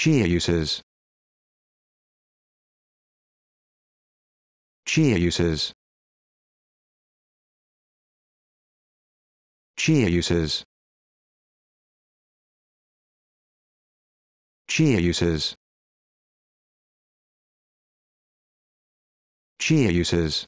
Chia uses. Chia uses. Chia uses. Chia uses. Chia uses.